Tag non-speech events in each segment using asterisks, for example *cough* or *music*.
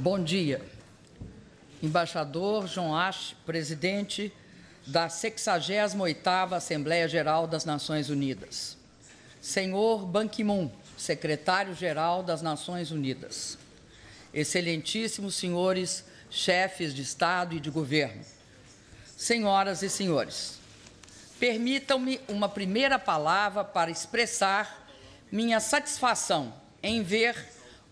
Bom dia. Embaixador João Ache, presidente da 68ª Assembleia Geral das Nações Unidas. Senhor Ban Ki-moon, secretário-geral das Nações Unidas. Excelentíssimos senhores chefes de Estado e de governo. Senhoras e senhores, permitam-me uma primeira palavra para expressar minha satisfação em ver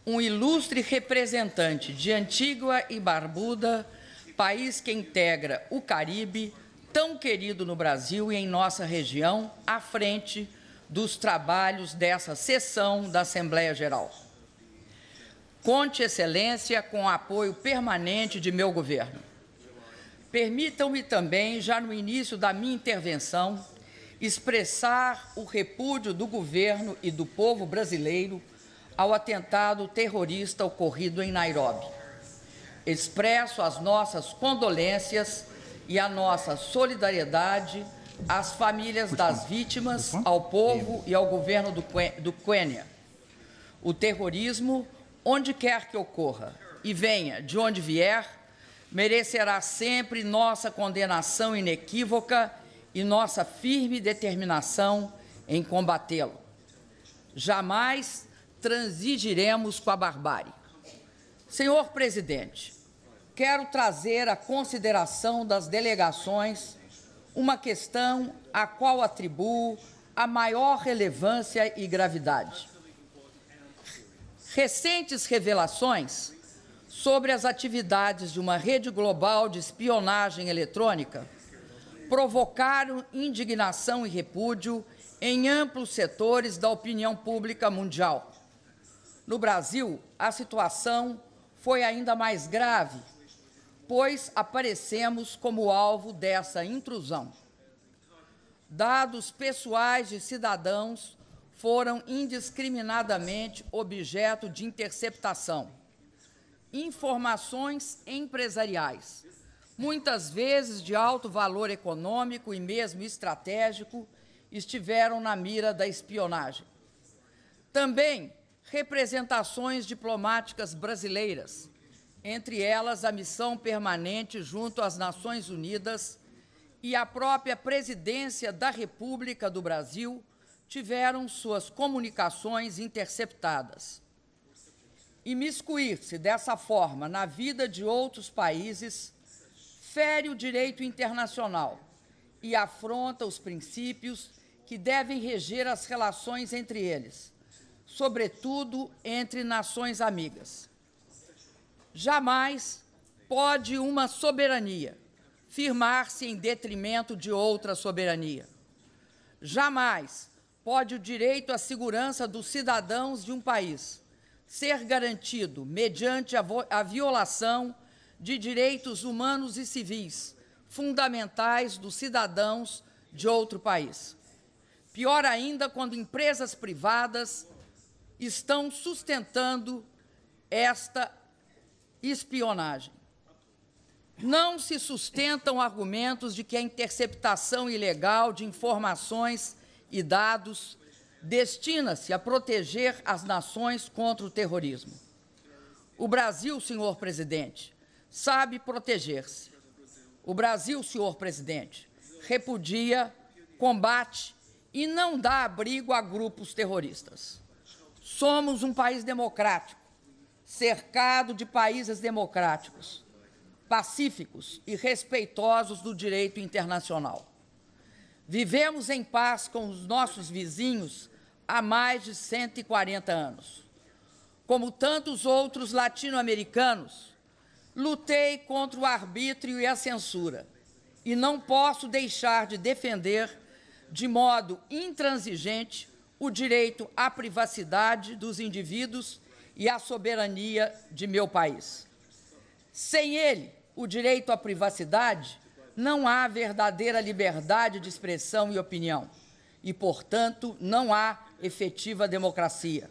um ilustre representante de Antígua e Barbuda, país que integra o Caribe, tão querido no Brasil e em nossa região, à frente dos trabalhos dessa sessão da Assembleia Geral. Conte, Excelência, com o apoio permanente de meu governo. Permitam-me também, já no início da minha intervenção, expressar o repúdio do governo e do povo brasileiro ao atentado terrorista ocorrido em Nairobi. Expresso as nossas condolências e a nossa solidariedade às famílias das vítimas, ao povo e ao governo do Quênia. O terrorismo, onde quer que ocorra e venha de onde vier, merecerá sempre nossa condenação inequívoca e nossa firme determinação em combatê-lo. Jamais transigiremos com a barbárie. Senhor presidente, quero trazer à consideração das delegações uma questão à qual atribuo a maior relevância e gravidade. Recentes revelações sobre as atividades de uma rede global de espionagem eletrônica provocaram indignação e repúdio em amplos setores da opinião pública mundial. No Brasil, a situação foi ainda mais grave, pois aparecemos como alvo dessa intrusão. Dados pessoais de cidadãos foram indiscriminadamente objeto de interceptação. Informações empresariais, muitas vezes de alto valor econômico e mesmo estratégico, estiveram na mira da espionagem. Também representações diplomáticas brasileiras, entre elas a missão permanente junto às Nações Unidas e a própria Presidência da República do Brasil, tiveram suas comunicações interceptadas. Imiscuir-se dessa forma na vida de outros países fere o direito internacional e afronta os princípios que devem reger as relações entre eles, sobretudo entre nações amigas. Jamais pode uma soberania firmar-se em detrimento de outra soberania. Jamais pode o direito à segurança dos cidadãos de um país ser garantido mediante a, a violação de direitos humanos e civis fundamentais dos cidadãos de outro país. Pior ainda quando empresas privadas estão sustentando esta espionagem. Não se sustentam argumentos de que a interceptação ilegal de informações e dados destina-se a proteger as nações contra o terrorismo. O Brasil, senhor presidente, sabe proteger-se. O Brasil, senhor presidente, repudia, combate e não dá abrigo a grupos terroristas. Somos um país democrático, cercado de países democráticos, pacíficos e respeitosos do direito internacional. Vivemos em paz com os nossos vizinhos há mais de 140 anos. Como tantos outros latino-americanos, lutei contra o arbítrio e a censura e não posso deixar de defender de modo intransigente o direito à privacidade dos indivíduos e à soberania de meu país. Sem ele, o direito à privacidade, não há verdadeira liberdade de expressão e opinião e, portanto, não há efetiva democracia.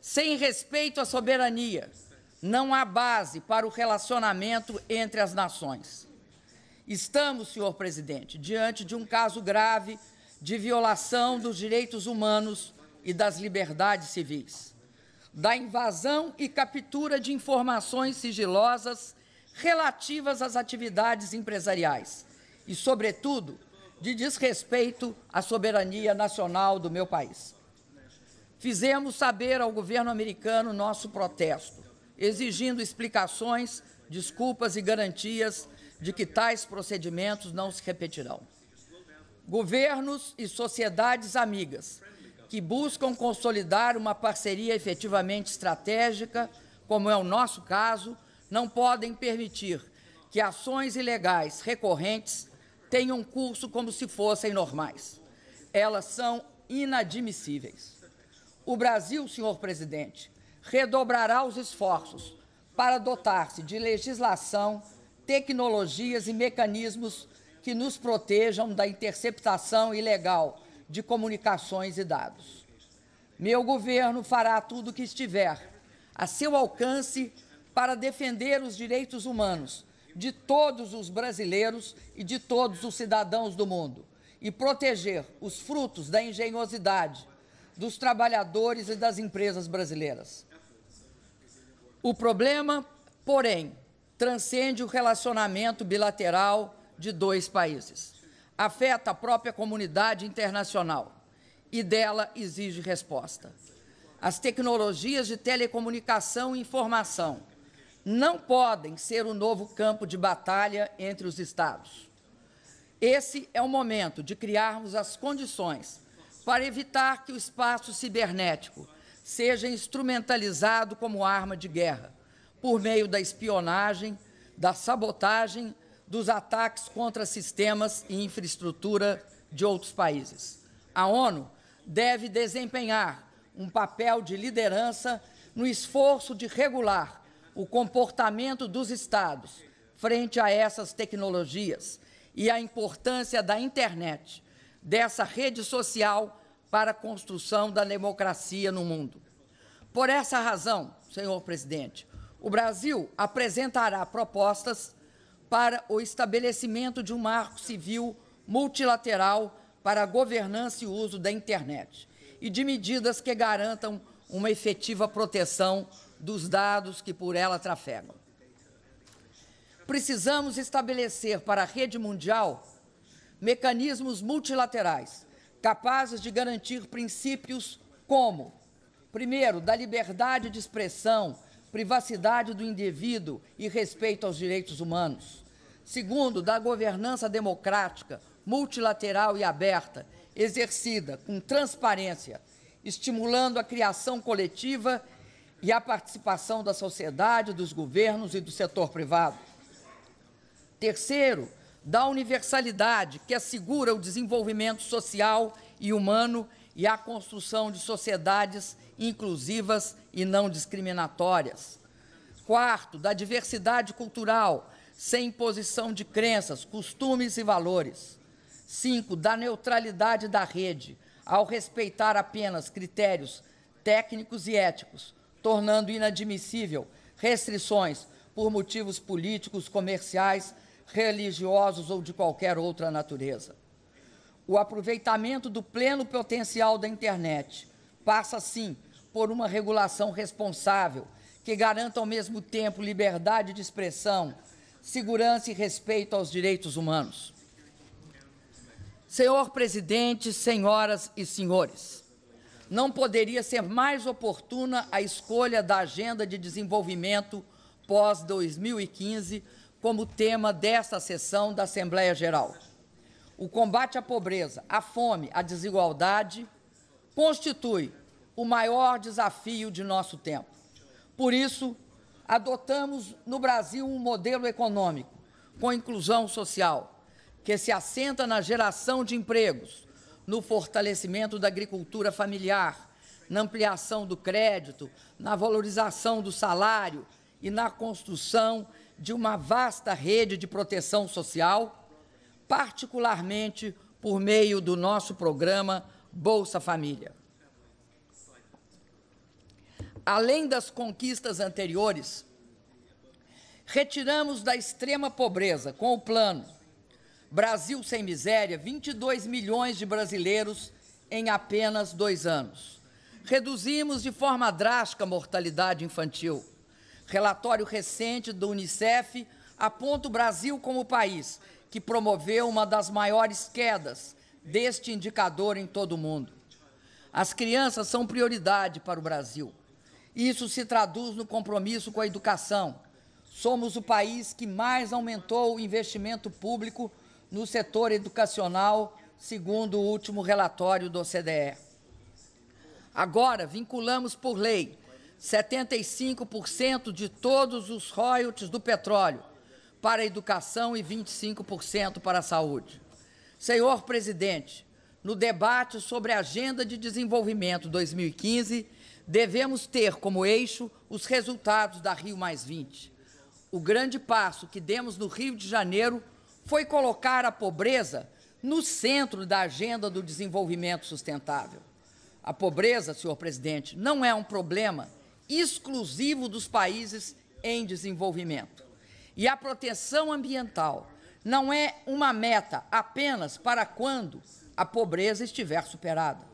Sem respeito à soberania, não há base para o relacionamento entre as nações. Estamos, senhor presidente, diante de um caso grave de violação dos direitos humanos e das liberdades civis, da invasão e captura de informações sigilosas relativas às atividades empresariais e, sobretudo, de desrespeito à soberania nacional do meu país. Fizemos saber ao governo americano nosso protesto, exigindo explicações, desculpas e garantias de que tais procedimentos não se repetirão governos e sociedades amigas que buscam consolidar uma parceria efetivamente estratégica, como é o nosso caso, não podem permitir que ações ilegais recorrentes tenham curso como se fossem normais. Elas são inadmissíveis. O Brasil, senhor presidente, redobrará os esforços para dotar-se de legislação, tecnologias e mecanismos que nos protejam da interceptação ilegal de comunicações e dados. Meu governo fará tudo o que estiver a seu alcance para defender os direitos humanos de todos os brasileiros e de todos os cidadãos do mundo e proteger os frutos da engenhosidade dos trabalhadores e das empresas brasileiras. O problema, porém, transcende o relacionamento bilateral de dois países. Afeta a própria comunidade internacional e dela exige resposta. As tecnologias de telecomunicação e informação não podem ser o um novo campo de batalha entre os Estados. Esse é o momento de criarmos as condições para evitar que o espaço cibernético seja instrumentalizado como arma de guerra, por meio da espionagem, da sabotagem dos ataques contra sistemas e infraestrutura de outros países. A ONU deve desempenhar um papel de liderança no esforço de regular o comportamento dos Estados frente a essas tecnologias e a importância da internet, dessa rede social para a construção da democracia no mundo. Por essa razão, senhor presidente, o Brasil apresentará propostas para o estabelecimento de um marco civil multilateral para a governança e uso da internet e de medidas que garantam uma efetiva proteção dos dados que por ela trafegam. Precisamos estabelecer para a rede mundial mecanismos multilaterais capazes de garantir princípios como, primeiro, da liberdade de expressão privacidade do indivíduo e respeito aos direitos humanos. Segundo, da governança democrática, multilateral e aberta, exercida com transparência, estimulando a criação coletiva e a participação da sociedade, dos governos e do setor privado. Terceiro, da universalidade que assegura o desenvolvimento social e humano e a construção de sociedades inclusivas e não discriminatórias. Quarto, da diversidade cultural, sem imposição de crenças, costumes e valores. Cinco, da neutralidade da rede, ao respeitar apenas critérios técnicos e éticos, tornando inadmissível restrições por motivos políticos, comerciais, religiosos ou de qualquer outra natureza. O aproveitamento do pleno potencial da internet passa, sim, por uma regulação responsável, que garanta ao mesmo tempo liberdade de expressão, segurança e respeito aos direitos humanos. Senhor presidente, senhoras e senhores, não poderia ser mais oportuna a escolha da Agenda de Desenvolvimento pós-2015 como tema desta sessão da Assembleia Geral. O combate à pobreza, à fome, à desigualdade constitui o maior desafio de nosso tempo. Por isso, adotamos no Brasil um modelo econômico com inclusão social, que se assenta na geração de empregos, no fortalecimento da agricultura familiar, na ampliação do crédito, na valorização do salário e na construção de uma vasta rede de proteção social, particularmente por meio do nosso programa Bolsa Família além das conquistas anteriores, retiramos da extrema pobreza, com o plano Brasil Sem Miséria, 22 milhões de brasileiros em apenas dois anos. Reduzimos de forma drástica a mortalidade infantil. Relatório recente do Unicef aponta o Brasil como o país que promoveu uma das maiores quedas deste indicador em todo o mundo. As crianças são prioridade para o Brasil. Isso se traduz no compromisso com a educação. Somos o país que mais aumentou o investimento público no setor educacional, segundo o último relatório do OCDE. Agora, vinculamos por lei 75% de todos os royalties do petróleo para a educação e 25% para a saúde. Senhor presidente, no debate sobre a Agenda de Desenvolvimento 2015, Devemos ter como eixo os resultados da Rio O grande passo que demos no Rio de Janeiro foi colocar a pobreza no centro da agenda do desenvolvimento sustentável. A pobreza, senhor presidente, não é um problema exclusivo dos países em desenvolvimento. E a proteção ambiental não é uma meta apenas para quando a pobreza estiver superada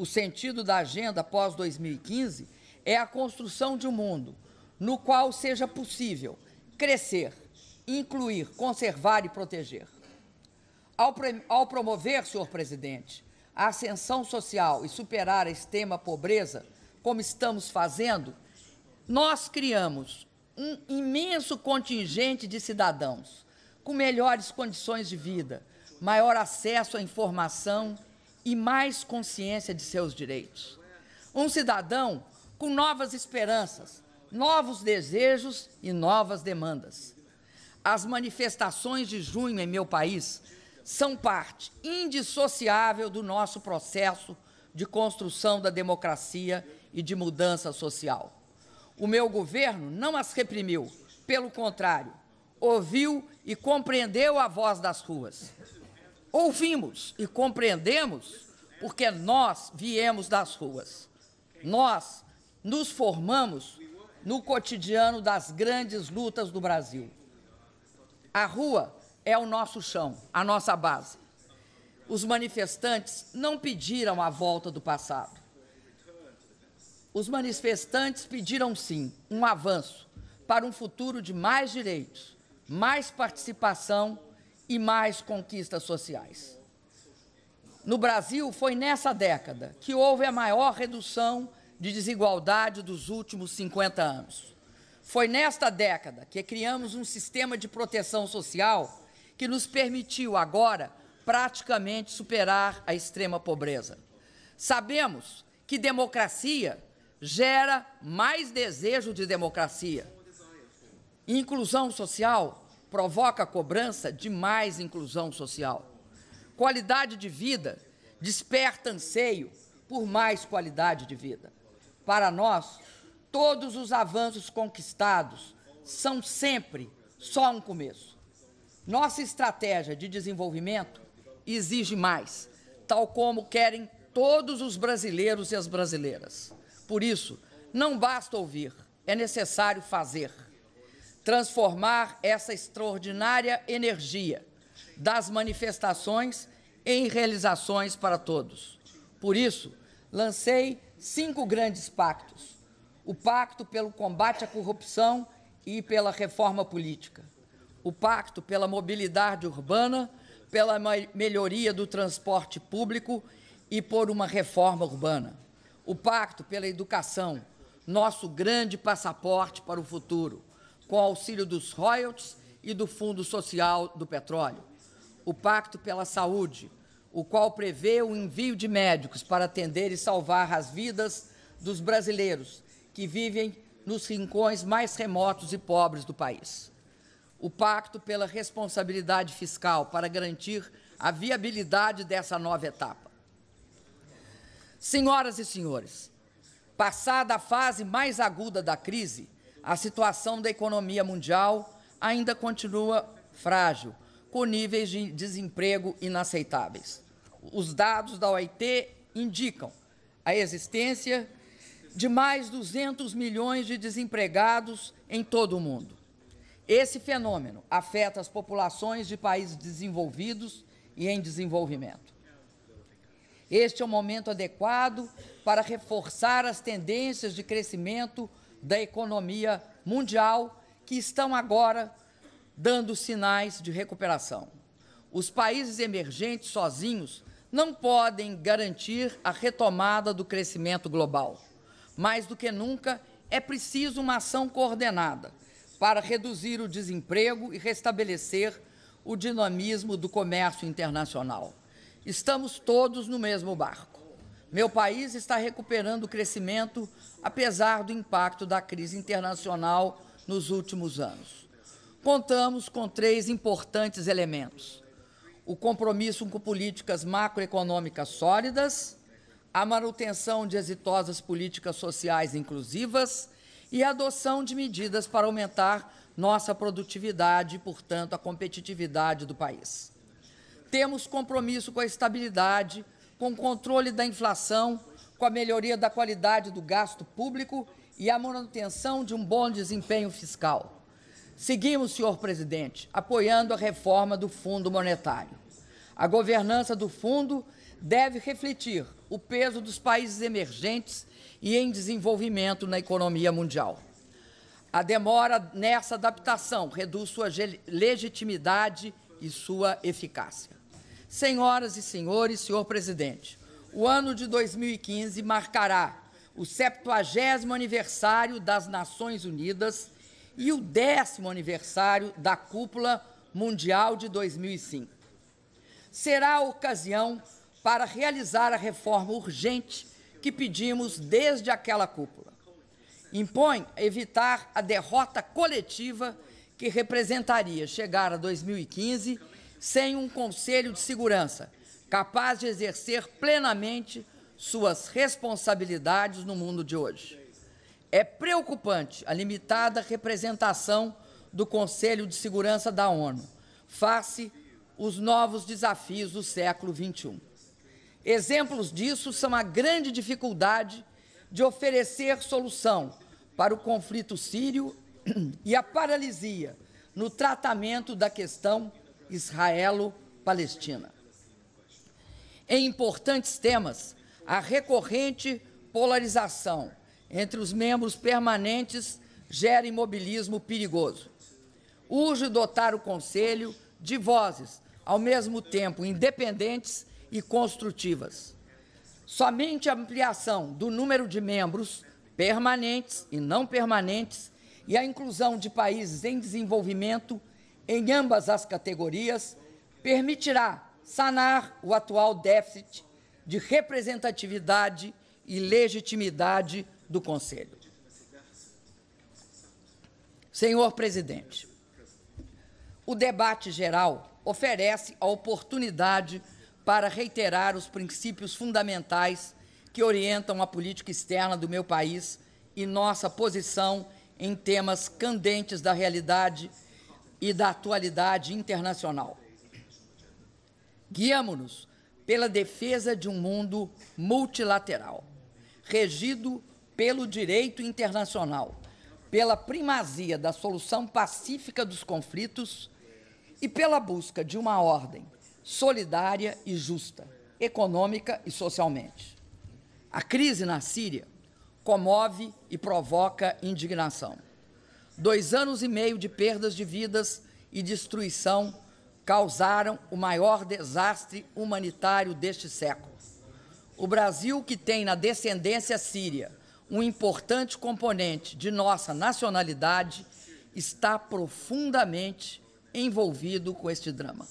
o sentido da agenda pós 2015 é a construção de um mundo no qual seja possível crescer, incluir, conservar e proteger. Ao, ao promover, senhor presidente, a ascensão social e superar a extrema pobreza, como estamos fazendo, nós criamos um imenso contingente de cidadãos com melhores condições de vida, maior acesso à informação e mais consciência de seus direitos. Um cidadão com novas esperanças, novos desejos e novas demandas. As manifestações de junho em meu país são parte indissociável do nosso processo de construção da democracia e de mudança social. O meu governo não as reprimiu, pelo contrário, ouviu e compreendeu a voz das ruas ouvimos e compreendemos porque nós viemos das ruas. Nós nos formamos no cotidiano das grandes lutas do Brasil. A rua é o nosso chão, a nossa base. Os manifestantes não pediram a volta do passado. Os manifestantes pediram sim um avanço para um futuro de mais direitos, mais participação e mais conquistas sociais. No Brasil, foi nessa década que houve a maior redução de desigualdade dos últimos 50 anos. Foi nesta década que criamos um sistema de proteção social que nos permitiu agora praticamente superar a extrema pobreza. Sabemos que democracia gera mais desejo de democracia. Inclusão social provoca cobrança de mais inclusão social. Qualidade de vida desperta anseio por mais qualidade de vida. Para nós, todos os avanços conquistados são sempre só um começo. Nossa estratégia de desenvolvimento exige mais, tal como querem todos os brasileiros e as brasileiras. Por isso, não basta ouvir, é necessário fazer transformar essa extraordinária energia das manifestações em realizações para todos. Por isso, lancei cinco grandes pactos: o pacto pelo combate à corrupção e pela reforma política, o pacto pela mobilidade urbana, pela melhoria do transporte público e por uma reforma urbana, o pacto pela educação, nosso grande passaporte para o futuro com auxílio dos royalties e do Fundo Social do Petróleo. O Pacto pela Saúde, o qual prevê o envio de médicos para atender e salvar as vidas dos brasileiros que vivem nos rincões mais remotos e pobres do país. O Pacto pela Responsabilidade Fiscal, para garantir a viabilidade dessa nova etapa. Senhoras e senhores, passada a fase mais aguda da crise, a situação da economia mundial ainda continua frágil, com níveis de desemprego inaceitáveis. Os dados da OIT indicam a existência de mais 200 milhões de desempregados em todo o mundo. Esse fenômeno afeta as populações de países desenvolvidos e em desenvolvimento. Este é o momento adequado para reforçar as tendências de crescimento da economia mundial que estão agora dando sinais de recuperação. Os países emergentes sozinhos não podem garantir a retomada do crescimento global. Mais do que nunca, é preciso uma ação coordenada para reduzir o desemprego e restabelecer o dinamismo do comércio internacional. Estamos todos no mesmo barco. Meu país está recuperando o crescimento, apesar do impacto da crise internacional nos últimos anos. Contamos com três importantes elementos: o compromisso com políticas macroeconômicas sólidas, a manutenção de exitosas políticas sociais inclusivas e a adoção de medidas para aumentar nossa produtividade e, portanto, a competitividade do país. Temos compromisso com a estabilidade, com o controle da inflação, com a melhoria da qualidade do gasto público e a manutenção de um bom desempenho fiscal. Seguimos, senhor presidente, apoiando a reforma do Fundo Monetário. A governança do fundo deve refletir o peso dos países emergentes e em desenvolvimento na economia mundial. A demora nessa adaptação reduz sua legitimidade e sua eficácia. Senhoras e senhores, senhor presidente, o ano de 2015 marcará o 70 aniversário das Nações Unidas e o décimo aniversário da Cúpula Mundial de 2005. Será a ocasião para realizar a reforma urgente que pedimos desde aquela cúpula. Impõe evitar a derrota coletiva que representaria chegar a 2015 sem um conselho de segurança capaz de exercer plenamente suas responsabilidades no mundo de hoje. É preocupante a limitada representação do Conselho de Segurança da ONU face os novos desafios do século XXI. Exemplos disso são a grande dificuldade de oferecer solução para o conflito sírio *clears throat* e a paralisia no tratamento da questão israelo-palestina. Em importantes temas, a recorrente polarização entre os membros permanentes gera imobilismo perigoso. Urge dotar o Conselho de vozes, ao mesmo tempo independentes e construtivas. Somente a ampliação do número de membros permanentes e não permanentes e a inclusão de países em desenvolvimento em ambas as categorias permitirá sanar o atual déficit de representatividade e legitimidade do Conselho. Senhor presidente, o debate geral oferece a oportunidade para reiterar os princípios fundamentais que orientam a política externa do meu país e nossa posição em temas candentes da realidade e da atualidade internacional. Guiamo-nos pela defesa de um mundo multilateral, regido pelo direito internacional, pela primazia da solução pacífica dos conflitos e pela busca de uma ordem solidária e justa, econômica e socialmente. A crise na Síria comove e provoca indignação. Dois anos e meio de perdas de vidas e destruição causaram o maior desastre humanitário deste século. O Brasil, que tem na descendência síria um importante componente de nossa nacionalidade, está profundamente envolvido com este drama.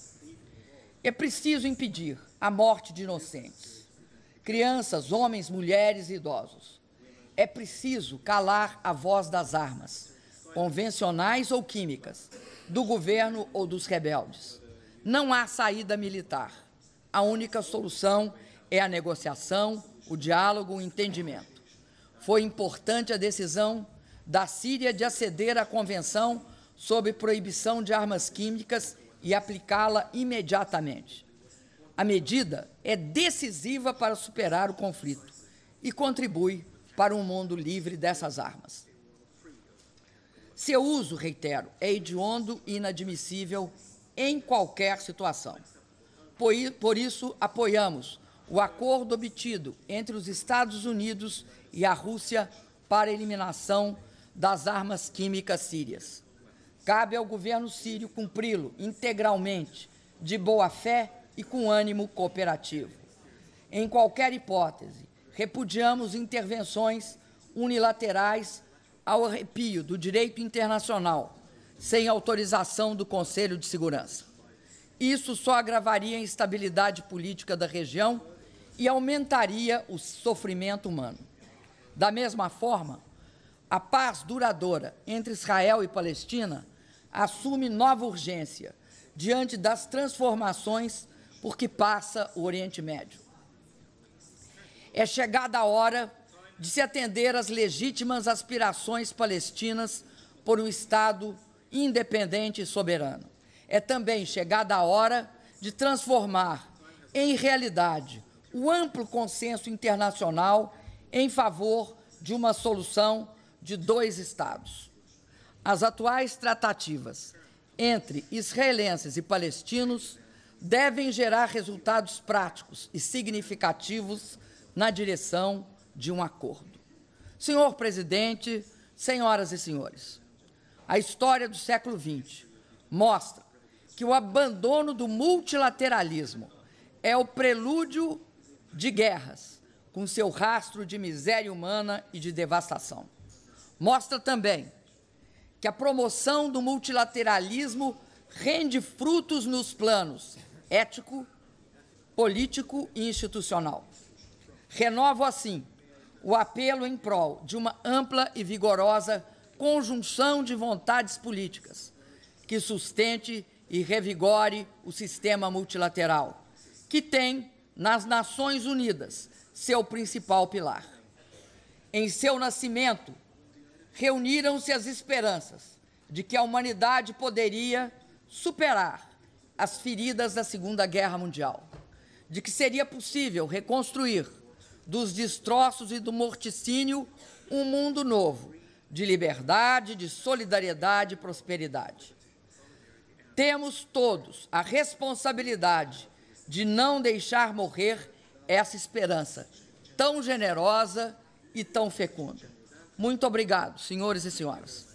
É preciso impedir a morte de inocentes, crianças, homens, mulheres e idosos. É preciso calar a voz das armas convencionais ou químicas, do governo ou dos rebeldes. Não há saída militar. A única solução é a negociação, o diálogo, o entendimento. Foi importante a decisão da Síria de aceder à Convenção sobre Proibição de Armas Químicas e aplicá-la imediatamente. A medida é decisiva para superar o conflito e contribui para um mundo livre dessas armas. Seu é uso, reitero, é hediondo e inadmissível em qualquer situação. Por isso, apoiamos o acordo obtido entre os Estados Unidos e a Rússia para a eliminação das armas químicas sírias. Cabe ao governo sírio cumpri-lo integralmente, de boa fé e com ânimo cooperativo. Em qualquer hipótese, repudiamos intervenções unilaterais ao arrepio do direito internacional sem autorização do Conselho de Segurança. Isso só agravaria a instabilidade política da região e aumentaria o sofrimento humano. Da mesma forma, a paz duradoura entre Israel e Palestina assume nova urgência diante das transformações por que passa o Oriente Médio. É chegada a hora de se atender às legítimas aspirações palestinas por um Estado independente e soberano. É também chegada a hora de transformar em realidade o amplo consenso internacional em favor de uma solução de dois Estados. As atuais tratativas entre israelenses e palestinos devem gerar resultados práticos e significativos na direção de um acordo. Senhor presidente, senhoras e senhores, a história do século XX mostra que o abandono do multilateralismo é o prelúdio de guerras, com seu rastro de miséria humana e de devastação. Mostra também que a promoção do multilateralismo rende frutos nos planos ético, político e institucional. Renovo assim o apelo em prol de uma ampla e vigorosa conjunção de vontades políticas que sustente e revigore o sistema multilateral, que tem nas Nações Unidas seu principal pilar. Em seu nascimento, reuniram-se as esperanças de que a humanidade poderia superar as feridas da Segunda Guerra Mundial, de que seria possível reconstruir dos destroços e do morticínio, um mundo novo, de liberdade, de solidariedade e prosperidade. Temos todos a responsabilidade de não deixar morrer essa esperança tão generosa e tão fecunda. Muito obrigado, senhores e senhoras.